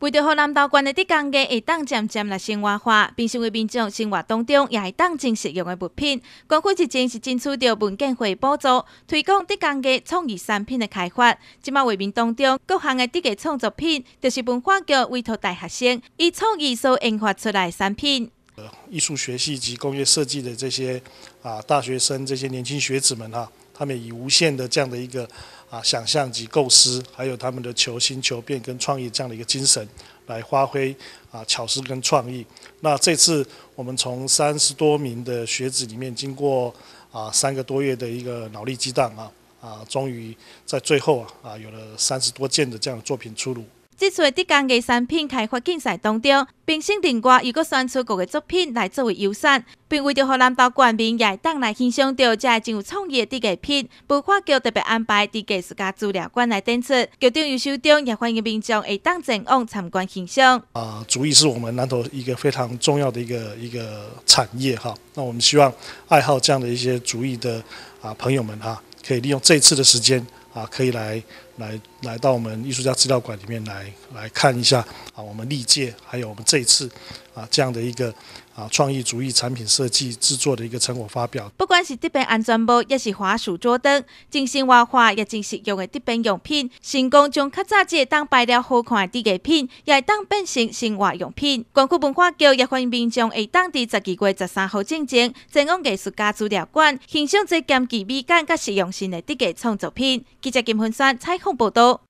为着让南道馆的竹工艺会当渐渐来生活化，并成为民众生活当中也会当真实用的物品，光府之前是争取到文建会补助推广竹工艺创意产品的开发。即卖为面当中，各项的竹艺创作品，就是文化局委托大学生以创意所研发出来产品。艺术学系及工业设计的这些啊大学生，这些年轻学子们啊，他们以无限的这样的一个。啊，想象及构思，还有他们的求新求变跟创意这样的一个精神，来发挥啊巧思跟创意。那这次我们从三十多名的学子里面，经过啊三个多月的一个脑力激荡啊啊，终于在最后啊啊有了三十多件的这样的作品出炉。这次的浙江艺品开发竞赛当中，评审团又阁选出各个作品来作为优选，并为着河南岛馆民也当来欣赏到这进有创意的艺个品。文化局特别安排艺自家资料馆来展出，局长尤秀忠也欢迎民众会当前往参观欣赏。啊，竹艺是我们南投一个非常重要的一个一个产业哈，那我们希望爱好这样的一些竹艺的啊朋友们啊，可以利用这次的时间。啊，可以来来来到我们艺术家资料馆里面来来看一下啊，我们历届还有我们这一次啊这样的一个啊创意主义产品设计制作的一个成果发表。不管是这边安全包，也是华鼠桌灯，精心画画，也尽实用的这边用品，成功将较早节当摆了好看的地计品，也当变成生活用品。光谷文化局也欢迎将会当地十二月十三号进前，在我艺术家资料馆欣赏最兼具美感和实用性的设计创作品。记者金汉山采访报道。